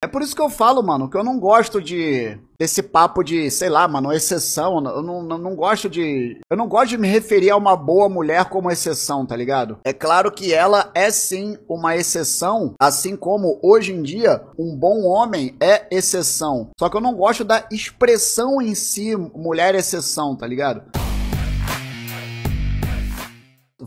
É por isso que eu falo, mano, que eu não gosto de desse papo de, sei lá, mano, exceção. Eu não, não, não, gosto de. Eu não gosto de me referir a uma boa mulher como exceção, tá ligado? É claro que ela é sim uma exceção, assim como hoje em dia um bom homem é exceção. Só que eu não gosto da expressão em si, mulher exceção, tá ligado?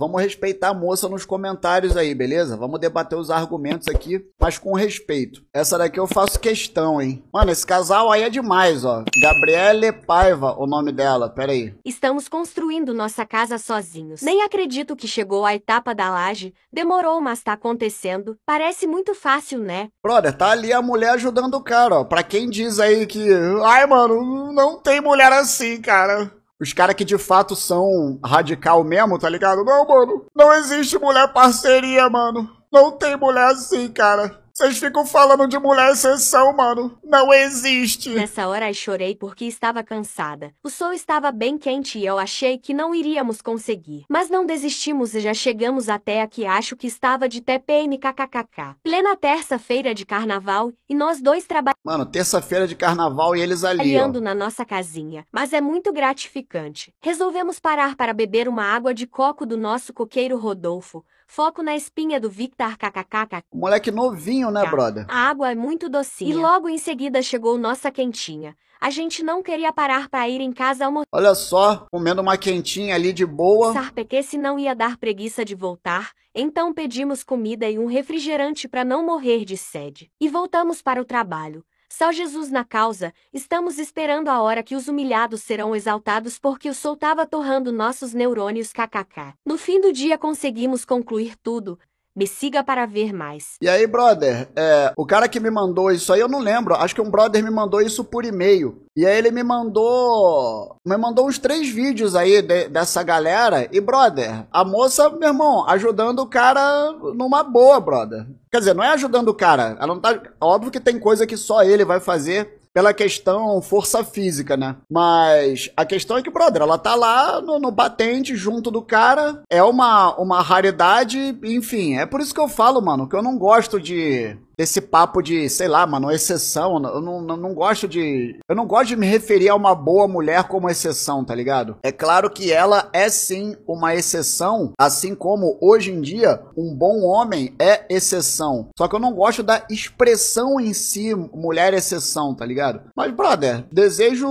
Vamos respeitar a moça nos comentários aí, beleza? Vamos debater os argumentos aqui, mas com respeito. Essa daqui eu faço questão, hein? Mano, esse casal aí é demais, ó. Gabriele Paiva, o nome dela. Pera aí. Estamos construindo nossa casa sozinhos. Nem acredito que chegou a etapa da laje. Demorou, mas tá acontecendo. Parece muito fácil, né? Brother, tá ali a mulher ajudando o cara, ó. Pra quem diz aí que... Ai, mano, não tem mulher assim, cara. Os caras que de fato são radical mesmo, tá ligado? Não, mano. Não existe mulher parceria, mano. Não tem mulher assim, cara. Vocês ficam falando de mulher exceção, mano. Não existe. Nessa hora eu chorei porque estava cansada. O sol estava bem quente e eu achei que não iríamos conseguir. Mas não desistimos e já chegamos até aqui. Acho que estava de TPM kkkk. Plena terça-feira de carnaval e nós dois trabalhamos. Mano, terça-feira de carnaval e eles ali. Trabalhando na nossa casinha. Mas é muito gratificante. Resolvemos parar para beber uma água de coco do nosso coqueiro Rodolfo Foco na espinha do Victor kkkk. Moleque novinho, né, brother? A água é muito docinha. E logo em seguida chegou nossa quentinha. A gente não queria parar para ir em casa almoçar. Olha só, comendo uma quentinha ali de boa. Sarpeque se não ia dar preguiça de voltar, então pedimos comida e um refrigerante para não morrer de sede. E voltamos para o trabalho. Só Jesus na causa, estamos esperando a hora que os humilhados serão exaltados porque o sol estava torrando nossos neurônios kkk. No fim do dia conseguimos concluir tudo, me siga para ver mais. E aí, brother, é, o cara que me mandou isso aí, eu não lembro. Acho que um brother me mandou isso por e-mail. E aí ele me mandou. Me mandou uns três vídeos aí de, dessa galera. E, brother, a moça, meu irmão, ajudando o cara numa boa, brother. Quer dizer, não é ajudando o cara. Ela não tá. Óbvio que tem coisa que só ele vai fazer pela questão força física, né? Mas a questão é que, brother, ela tá lá no, no batente junto do cara, é uma, uma raridade, enfim, é por isso que eu falo, mano, que eu não gosto de esse papo de, sei lá, mano, exceção. Eu não, não, não, gosto de. Eu não gosto de me referir a uma boa mulher como exceção, tá ligado? É claro que ela é sim uma exceção, assim como hoje em dia um bom homem é exceção. Só que eu não gosto da expressão em si, mulher exceção, tá ligado? Mas, brother, desejo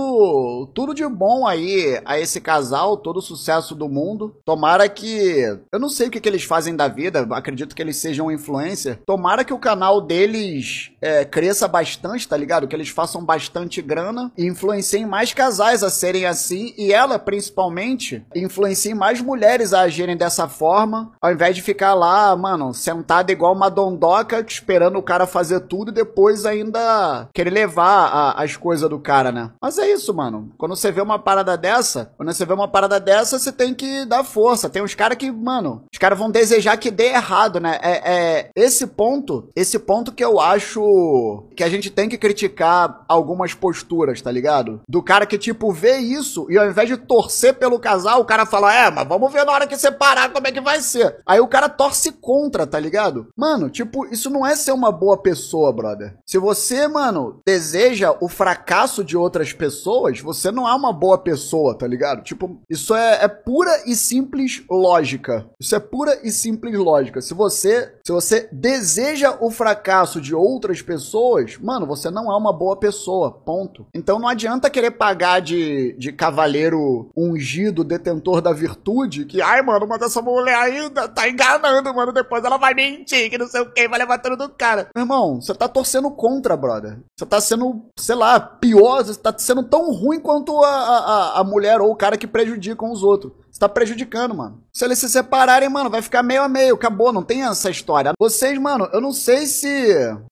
tudo de bom aí a esse casal, todo o sucesso do mundo. Tomara que. Eu não sei o que, que eles fazem da vida, acredito que eles sejam influencer. Tomara que o canal dele eles é, cresça bastante, tá ligado? Que eles façam bastante grana e influenciem mais casais a serem assim e ela, principalmente, influencie mais mulheres a agirem dessa forma, ao invés de ficar lá, mano, sentada igual uma dondoca, esperando o cara fazer tudo e depois ainda querer levar a, as coisas do cara, né? Mas é isso, mano. Quando você vê uma parada dessa, quando você vê uma parada dessa, você tem que dar força. Tem uns caras que, mano, os caras vão desejar que dê errado, né? É, é, esse ponto, esse ponto ponto que eu acho que a gente tem que criticar algumas posturas, tá ligado? Do cara que, tipo, vê isso e ao invés de torcer pelo casal, o cara fala: É, mas vamos ver na hora que separar como é que vai ser. Aí o cara torce contra, tá ligado? Mano, tipo, isso não é ser uma boa pessoa, brother. Se você, mano, deseja o fracasso de outras pessoas, você não é uma boa pessoa, tá ligado? Tipo, isso é, é pura e simples lógica. Isso é pura e simples lógica. Se você, se você deseja o fracasso, de outras pessoas, mano, você não é uma boa pessoa, ponto. Então não adianta querer pagar de, de cavaleiro ungido, detentor da virtude, que, ai, mano, mas essa mulher ainda tá enganando, mano, depois ela vai mentir, que não sei o que, vai levar tudo do cara. Meu irmão, você tá torcendo contra, brother. Você tá sendo, sei lá, pior, você tá sendo tão ruim quanto a, a, a mulher ou o cara que prejudicam os outros. Tá prejudicando, mano. Se eles se separarem, mano, vai ficar meio a meio. Acabou, não tem essa história. Vocês, mano, eu não sei se.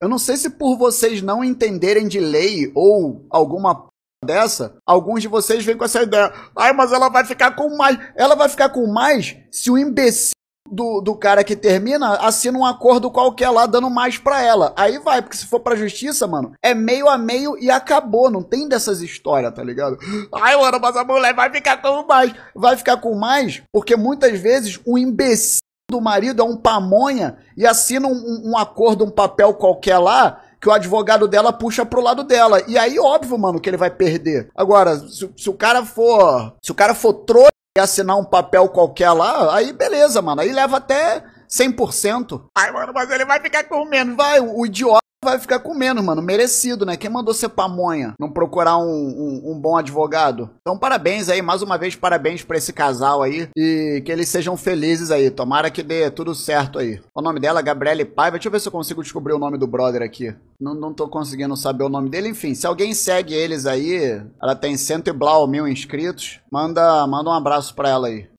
Eu não sei se por vocês não entenderem de lei ou alguma dessa, alguns de vocês vêm com essa ideia. Ai, mas ela vai ficar com mais. Ela vai ficar com mais se o imbecil do, do cara que termina assina um acordo qualquer lá dando mais pra ela. Aí vai, porque se for pra justiça, mano, é meio a meio e acabou. Não tem dessas histórias, tá ligado? Ai, mano, mas a mulher vai ficar com mais. Vai ficar com mais, porque muitas vezes o imbecil do marido é um pamonha e assina um, um acordo, um papel qualquer lá que o advogado dela puxa pro lado dela. E aí, óbvio, mano, que ele vai perder. Agora, se, se o cara for. Se o cara for trouxa quer assinar um papel qualquer lá, aí beleza, mano. Aí leva até 100%. Ai, mano, mas ele vai ficar com menos. Vai, o idiota vai ficar comendo, mano. Merecido, né? Quem mandou ser pamonha? Não procurar um, um, um, bom advogado? Então, parabéns aí, mais uma vez, parabéns pra esse casal aí. E que eles sejam felizes aí. Tomara que dê tudo certo aí. O nome dela, Gabriele Paiva. Deixa eu ver se eu consigo descobrir o nome do brother aqui. Não, não tô conseguindo saber o nome dele. Enfim, se alguém segue eles aí, ela tem cento e blau mil inscritos. Manda, manda um abraço pra ela aí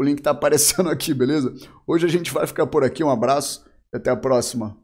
o link está aparecendo aqui, beleza? Hoje a gente vai ficar por aqui. Um abraço e até a próxima.